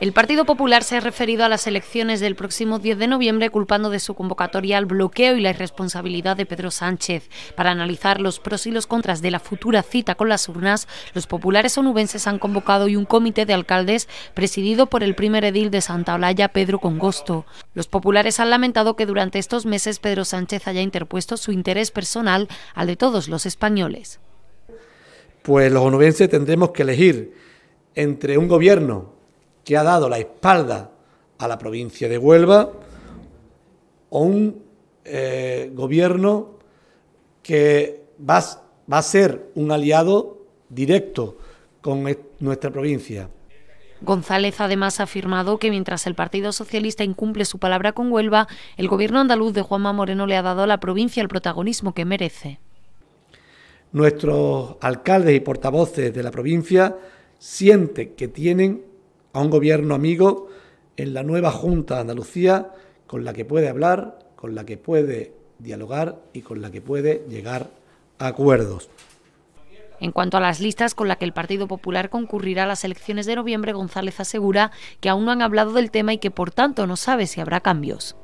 El Partido Popular se ha referido a las elecciones del próximo 10 de noviembre culpando de su convocatoria al bloqueo y la irresponsabilidad de Pedro Sánchez. Para analizar los pros y los contras de la futura cita con las urnas, los populares onubenses han convocado hoy un comité de alcaldes presidido por el primer edil de Santa Olalla, Pedro Congosto. Los populares han lamentado que durante estos meses Pedro Sánchez haya interpuesto su interés personal al de todos los españoles. Pues los onubenses tendremos que elegir entre un gobierno que ha dado la espalda a la provincia de Huelva o un eh, gobierno que va, va a ser un aliado directo con e, nuestra provincia. González además ha afirmado que mientras el Partido Socialista incumple su palabra con Huelva, el gobierno andaluz de Juanma Moreno le ha dado a la provincia el protagonismo que merece. Nuestros alcaldes y portavoces de la provincia sienten que tienen a un gobierno amigo en la nueva Junta de Andalucía con la que puede hablar, con la que puede dialogar y con la que puede llegar a acuerdos. En cuanto a las listas con las que el Partido Popular concurrirá a las elecciones de noviembre, González asegura que aún no han hablado del tema y que por tanto no sabe si habrá cambios.